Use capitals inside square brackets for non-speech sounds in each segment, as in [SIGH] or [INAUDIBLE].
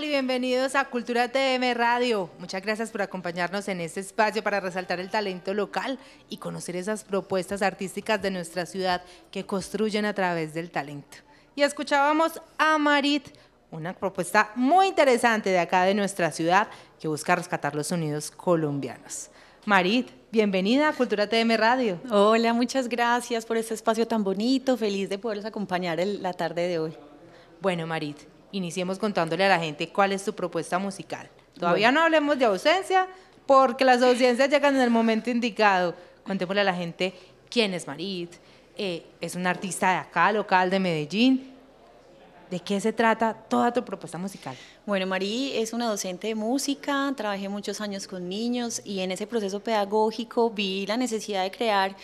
Y bienvenidos a Cultura TM Radio. Muchas gracias por acompañarnos en este espacio para resaltar el talento local y conocer esas propuestas artísticas de nuestra ciudad que construyen a través del talento. Y escuchábamos a Marit, una propuesta muy interesante de acá de nuestra ciudad que busca rescatar los sonidos colombianos. Marit, bienvenida a Cultura TM Radio. Hola, muchas gracias por este espacio tan bonito. Feliz de poderlos acompañar en la tarde de hoy. Bueno, Marit, iniciemos contándole a la gente cuál es tu propuesta musical. Todavía no hablemos de ausencia, porque las ausencias llegan en el momento indicado. Contémosle a la gente quién es Marit, eh, es una artista de acá, local de Medellín. ¿De qué se trata toda tu propuesta musical? Bueno, Marit es una docente de música, trabajé muchos años con niños y en ese proceso pedagógico vi la necesidad de crear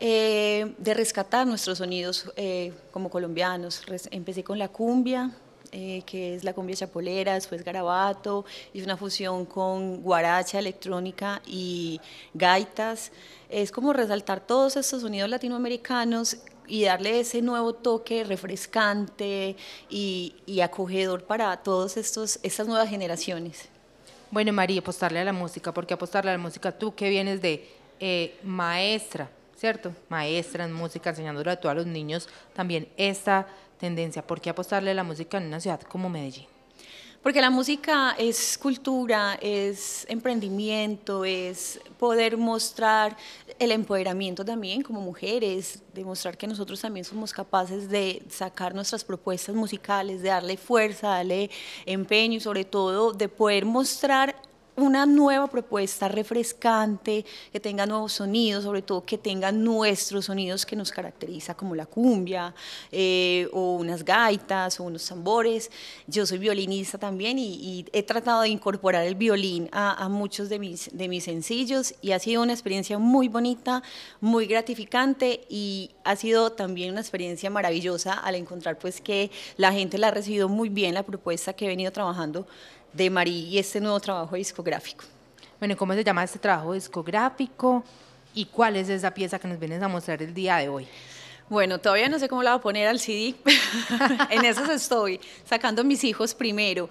eh, de rescatar nuestros sonidos eh, como colombianos. Empecé con la cumbia, eh, que es la cumbia chapolera, después garabato, y una fusión con guaracha electrónica y gaitas. Es como resaltar todos estos sonidos latinoamericanos y darle ese nuevo toque refrescante y, acogedor para todas estas nuevas generaciones. Bueno, María, apostarle a la música, porque apostarle a la música, tú que vienes de eh, maestra, ¿cierto? Maestra en música, enseñándole a todos los niños también esta tendencia? ¿Por qué apostarle la música en una ciudad como Medellín? Porque la música es cultura, es emprendimiento, es poder mostrar el empoderamiento también como mujeres, demostrar que nosotros también somos capaces de sacar nuestras propuestas musicales, de darle fuerza, darle empeño y sobre todo de poder mostrar una nueva propuesta refrescante, que tenga nuevos sonidos, sobre todo que tenga nuestros sonidos que nos caracteriza como la cumbia eh, o unas gaitas o unos tambores. Yo soy violinista también y, he tratado de incorporar el violín a, muchos de mis, de mis sencillos y ha sido una experiencia muy bonita, muy gratificante y ha sido también una experiencia maravillosa al encontrar pues que la gente la ha recibido muy bien la propuesta que he venido trabajando de Marí y este nuevo trabajo discográfico. Bueno, ¿cómo se llama este trabajo discográfico y cuál es esa pieza que nos vienes a mostrar el día de hoy? Bueno, todavía no sé cómo la voy a poner al CD. [LAUGHS] en eso estoy sacando mis hijos primero.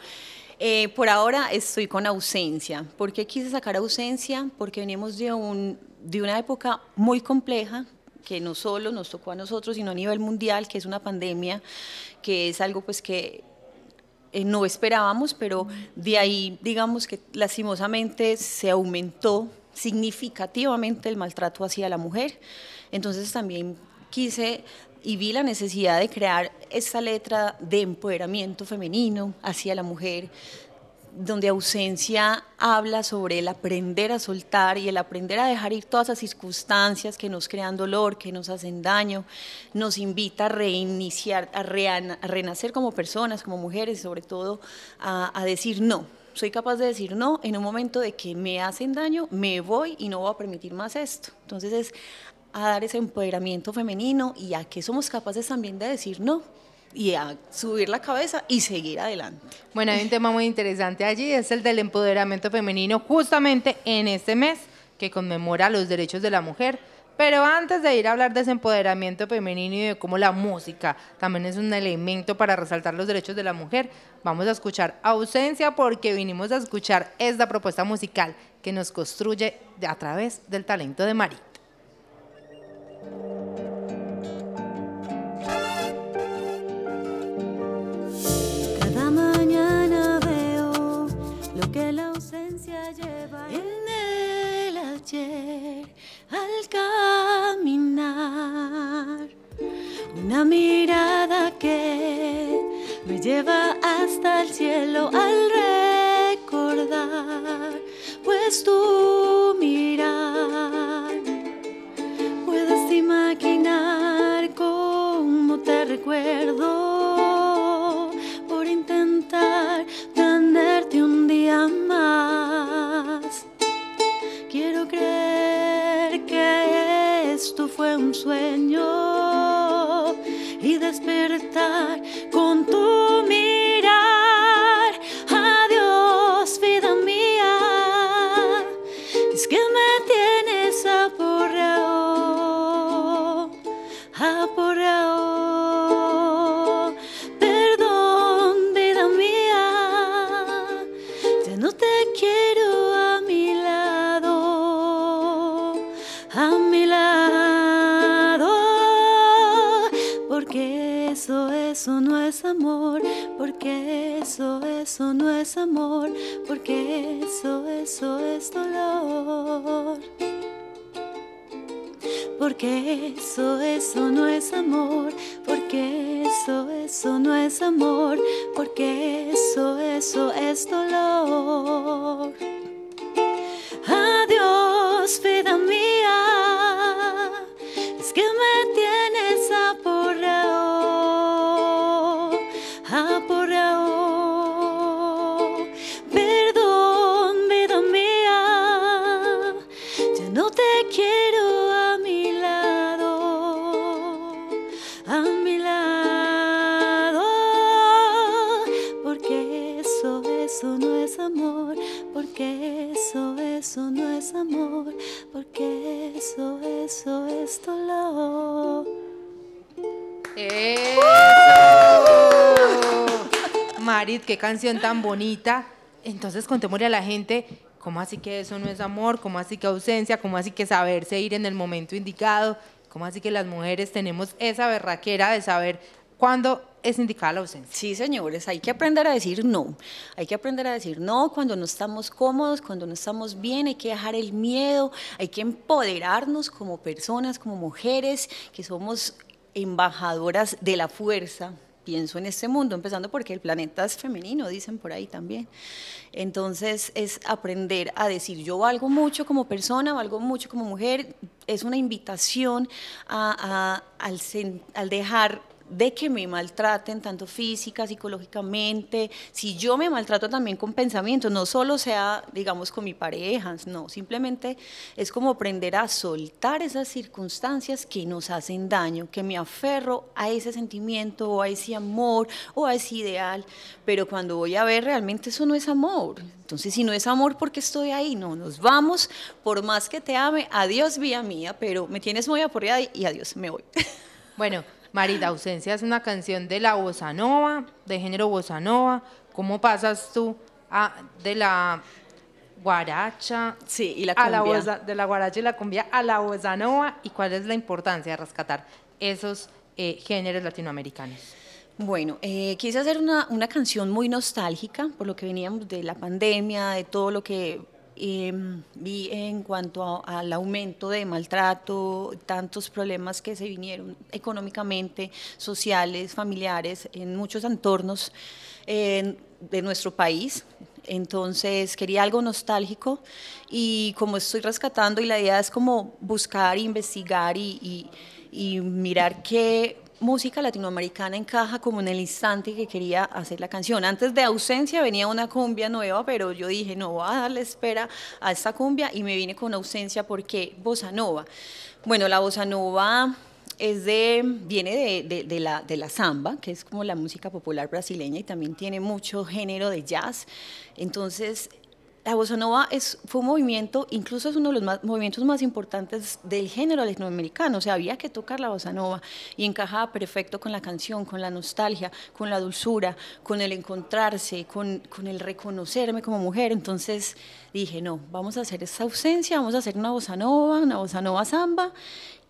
Eh, por ahora estoy con ausencia. ¿Por qué quise sacar ausencia? Porque venimos de, un, de una época muy compleja que no solo nos tocó a nosotros, sino a nivel mundial, que es una pandemia, que es algo pues que eh, no esperábamos, pero de ahí, digamos que lastimosamente se aumentó significativamente el maltrato hacia la mujer. Entonces también quise y vi la necesidad de crear esta letra de empoderamiento femenino hacia la mujer, donde ausencia habla sobre el aprender a soltar y el aprender a dejar ir todas esas circunstancias que nos crean dolor, que nos hacen daño, nos invita a reiniciar, a, renacer como personas, como mujeres, sobre todo a, a decir no, soy capaz de decir no en un momento de que me hacen daño, me voy y no voy a permitir más esto. Entonces es a dar ese empoderamiento femenino y a que somos capaces también de decir no y a subir la cabeza y seguir adelante. Bueno, hay un tema muy interesante allí, es el del empoderamiento femenino, justamente en este mes que conmemora los derechos de la mujer. Pero antes de ir a hablar de ese empoderamiento femenino y de cómo la música también es un elemento para resaltar los derechos de la mujer, vamos a escuchar Ausencia porque vinimos a escuchar esta propuesta musical que nos construye a través del talento de Marit. que la ausencia lleva en el ayer al caminar. Una mirada que me lleva hasta el cielo al recordar, pues tú Señor, y despertar con tu mirada. eso no es amor, porque eso, eso no es amor, porque eso, eso es dolor. Porque eso, eso no es amor, porque eso, eso no es amor, porque eso, eso es dolor. Adiós, vida Marit, qué canción tan bonita. Entonces contémosle a la gente cómo así que eso no es amor, cómo así que ausencia, cómo así que saberse ir en el momento indicado, cómo así que las mujeres tenemos esa berraquera de saber cuando es indicada la ausencia. Sí, señores, hay que aprender a decir no. Hay que aprender a decir no cuando no estamos cómodos, cuando no estamos bien, hay que dejar el miedo, hay que empoderarnos como personas, como mujeres, que somos embajadoras de la fuerza, pienso en este mundo, empezando porque el planeta es femenino, dicen por ahí también. Entonces es aprender a decir, yo valgo mucho como persona, valgo mucho como mujer, es una invitación al dejar de que me maltraten tanto física, psicológicamente, si yo me maltrato también con pensamientos, no solo sea, digamos, con mi pareja, no, simplemente es como aprender a soltar esas circunstancias que nos hacen daño, que me aferro a ese sentimiento o a ese amor o a ese ideal, pero cuando voy a ver realmente eso no es amor. Entonces, si no es amor, porque estoy ahí? No, nos vamos, por más que te ame, adiós vía mía, pero me tienes muy aporreada y adiós, me voy. Bueno, Marita, Ausencia es una canción de la bossa de género bossa ¿Cómo pasas tú de la guaracha sí, y la a la de la guaracha y la cumbia a la bossa ¿Y cuál es la importancia de rescatar esos eh, géneros latinoamericanos? Bueno, eh, quise hacer una, una, canción muy nostálgica, por lo que veníamos de la pandemia, de todo lo que eh, em, y en cuanto al aumento de maltrato, tantos problemas que se vinieron económicamente, sociales, familiares, en muchos entornos de nuestro país. Entonces quería algo nostálgico y como estoy rescatando y la idea es como buscar, investigar y, y mirar qué música latinoamericana encaja como en el instante que quería hacer la canción. Antes de ausencia venía una cumbia nueva, pero yo dije, no, voy a darle espera a esta cumbia y me vine con ausencia porque bossa nova. Bueno, la bossa nova es de, viene de, la, de la samba, que es como la música popular brasileña y también tiene mucho género de jazz. Entonces, la bossa nova es, fue un movimiento, incluso es uno de los movimientos más importantes del género latinoamericano, o sea, había que tocar la bossa nova y encajaba perfecto con la canción, con la nostalgia, con la dulzura, con el encontrarse, con, con el reconocerme como mujer, entonces dije, no, vamos a hacer esa ausencia, vamos a hacer una bossa nova, una bossa nova samba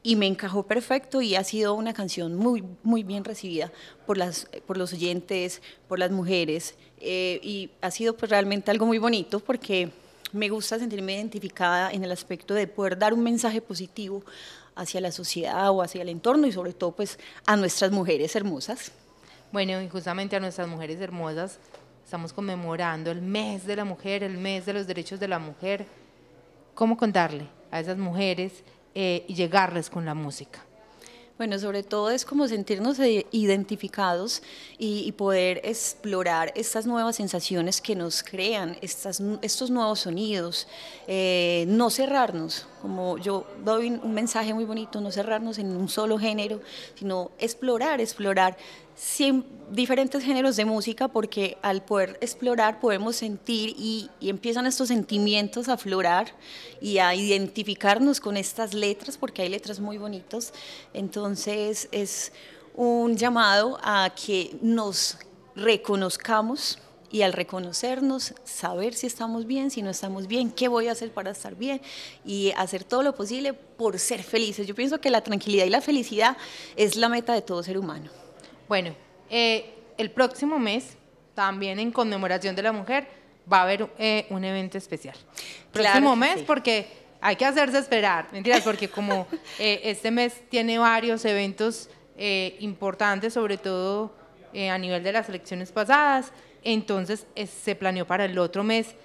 y me encajó perfecto y ha sido una canción muy, muy bien recibida por, las, por los oyentes, por las mujeres eh, y ha sido pues realmente algo muy bonito porque me gusta sentirme identificada en el aspecto de poder dar un mensaje positivo hacia la sociedad o hacia el entorno y sobre todo pues a nuestras mujeres hermosas. Bueno, y justamente a nuestras mujeres hermosas estamos conmemorando el mes de la mujer, el mes de los derechos de la mujer. ¿Cómo contarle a esas mujeres eh, y llegarles con la música. Bueno, sobre todo es como sentirnos eh, identificados y, poder explorar estas nuevas sensaciones que nos crean, estas, estos nuevos sonidos, eh, no cerrarnos, como yo doy un mensaje muy bonito, no cerrarnos en un solo género, sino explorar, explorar diferentes géneros de música porque al poder explorar podemos sentir y, empiezan estos sentimientos a aflorar y a identificarnos con estas letras porque hay letras muy bonitas. Entonces es un llamado a que nos reconozcamos y al reconocernos, saber si estamos bien, si no estamos bien, qué voy a hacer para estar bien y hacer todo lo posible por ser felices. Yo pienso que la tranquilidad y la felicidad es la meta de todo ser humano. Bueno, eh, el próximo mes, también en conmemoración de la mujer, va a haber eh, un evento especial. Próximo mes, porque hay que hacerse esperar, mentiras, porque como [LAUGHS] eh, este mes tiene varios eventos importantes, sobre todo a nivel de las elecciones pasadas, entonces se planeó para el otro mes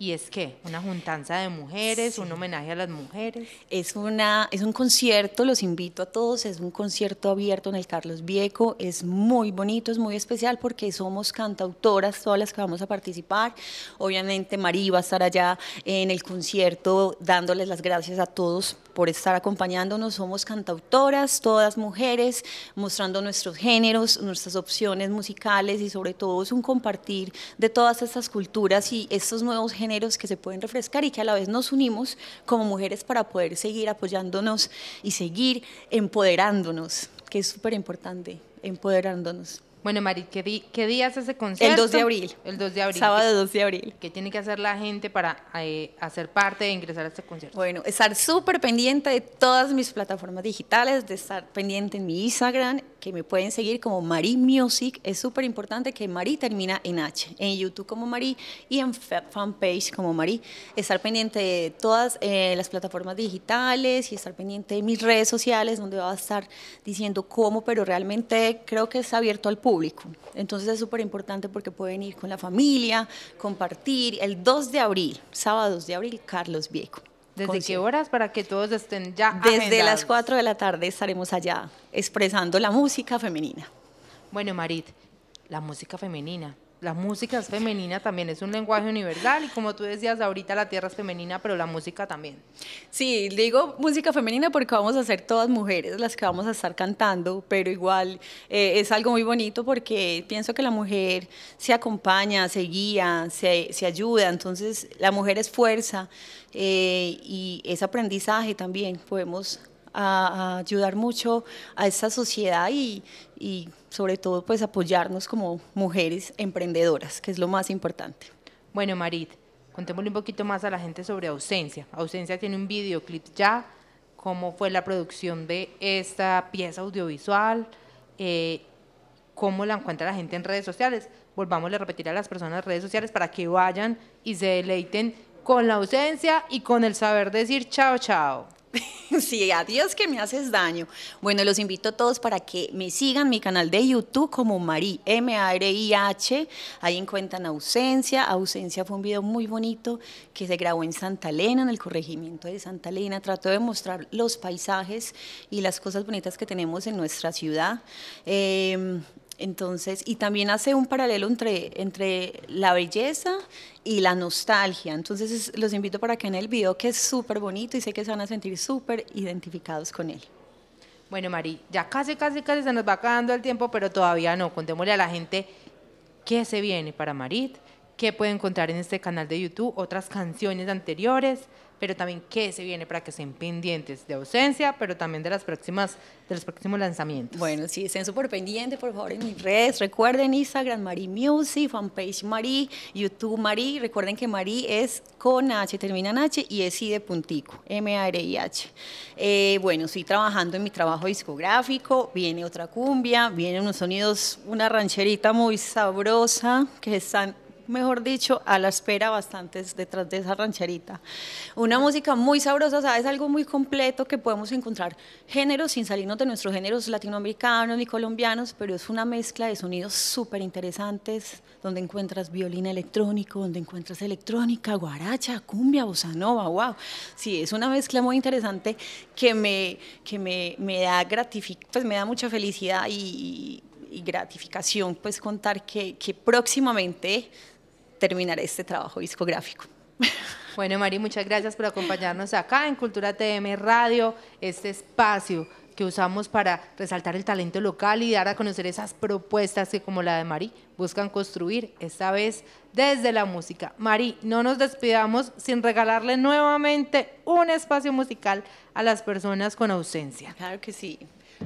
¿Y es que ¿Una juntanza de mujeres? ¿Un homenaje a las mujeres? Es, una, es un concierto, los invito a todos, es un concierto abierto en el Carlos Vieco, es muy bonito, es muy especial porque somos cantautoras, todas las que vamos a participar. Obviamente María va a estar allá en el concierto dándoles las gracias a todos por estar acompañándonos. Somos cantautoras, todas mujeres, mostrando nuestros géneros, nuestras opciones musicales y sobre todo es un compartir de todas estas culturas y estos nuevos géneros que se pueden refrescar y que a la vez nos unimos como mujeres para poder seguir apoyándonos y seguir empoderándonos, que es súper importante, empoderándonos. Bueno, Mari, ¿qué, día es ese concierto? El 2 de abril. El 2 de abril. Sábado 2 de abril. ¿Qué tiene que hacer la gente para eh, hacer parte e ingresar a este concierto? Bueno, estar súper pendiente de todas mis plataformas digitales, de estar pendiente en mi Instagram, que me pueden seguir como Mari Music. Es súper importante que Mari termina en H, en YouTube como Mari y en fanpage como Mari. Estar pendiente de todas eh, las plataformas digitales y estar pendiente de mis redes sociales, donde va a estar diciendo cómo, pero realmente creo que es abierto al público entonces es súper importante porque pueden ir con la familia, compartir. El 2 de abril, sábado 2 de abril, Carlos Viejo. ¿Desde qué horas para que todos estén ya? Desde las 4 de la tarde estaremos allá expresando la música femenina. Bueno, Marit, la música femenina la música es femenina también, es un lenguaje universal y como tú decías ahorita la tierra es femenina, pero la música también. Sí, digo música femenina porque vamos a ser todas mujeres las que vamos a estar cantando, pero igual eh, es algo muy bonito porque pienso que la mujer se acompaña, se guía, se, ayuda, entonces la mujer es fuerza eh, y es aprendizaje también, podemos ayudar mucho a esta sociedad y sobre todo pues apoyarnos como mujeres emprendedoras, que es lo más importante. Bueno, Marit, contémosle un poquito más a la gente sobre Ausencia. Ausencia tiene un videoclip ya, cómo fue la producción de esta pieza audiovisual, eh, cómo la encuentra la gente en redes sociales. Volvamos a repetir a las personas en redes sociales para que vayan y se deleiten con la ausencia y con el saber decir chao, chao. [LAUGHS] sí, adiós que me haces daño. Bueno, los invito a todos para que me sigan mi canal de YouTube como Mari, M-A-R-I-H. Ahí encuentran Ausencia. Ausencia fue un video muy bonito que se grabó en Santa Elena, en el corregimiento de Santa Elena. Trato de mostrar los paisajes y las cosas bonitas que tenemos en nuestra ciudad. Em, entonces, y también hace un paralelo entre, entre la belleza y la nostalgia. Entonces, los invito para que en el video, que es súper bonito y sé que se van a sentir súper identificados con él. Bueno, Mari, ya casi, casi, casi se nos va acabando el tiempo, pero todavía no. Contémosle a la gente qué se viene para Marit, qué pueden encontrar en este canal de YouTube, otras canciones anteriores, pero también qué se viene para que estén pendientes de ausencia, pero también de las próximas, de los próximos lanzamientos. Bueno, sí, estén súper pendientes, por favor, en mis redes. Recuerden Instagram Mari Music, fanpage Mari, YouTube Mari. Recuerden que Mari es con H, termina en H y es I de puntico, M-A-R-I-H. Eh, bueno, estoy trabajando en mi trabajo discográfico, viene otra cumbia, vienen unos sonidos, una rancherita muy sabrosa que están mejor dicho, a la espera bastantes detrás de esa rancherita. Una música muy sabrosa, o es algo muy completo que podemos encontrar géneros sin salirnos de nuestros géneros latinoamericanos ni colombianos, pero es una mezcla de sonidos súper interesantes, donde encuentras violín electrónico, donde encuentras electrónica, guaracha, cumbia, bossa nova, wow. Sí, es una mezcla muy interesante que me, que me, me da pues me da mucha felicidad y y gratificación pues contar que, que próximamente terminaré este trabajo discográfico. [LAUGHS] Bueno, Mari, muchas gracias por acompañarnos acá en Cultura TM Radio, este espacio que usamos para resaltar el talento local y dar a conocer esas propuestas que como la de Mari buscan construir, esta vez desde la música. Mari, no nos despidamos sin regalarle nuevamente un espacio musical a las personas con ausencia. Claro que sí.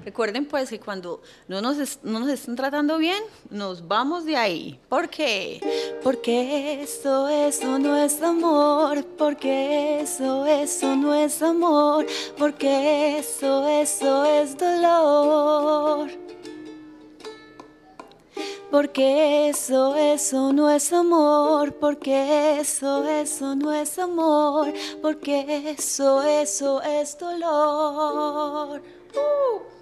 Recuerden pues que cuando no nos, están tratando bien, nos vamos de ahí. ¿Por qué? Porque eso, eso no es amor, porque eso, eso no es amor, porque eso, eso es dolor. Porque eso, eso no es amor, porque eso, eso no es amor, porque eso, eso es dolor. Uh.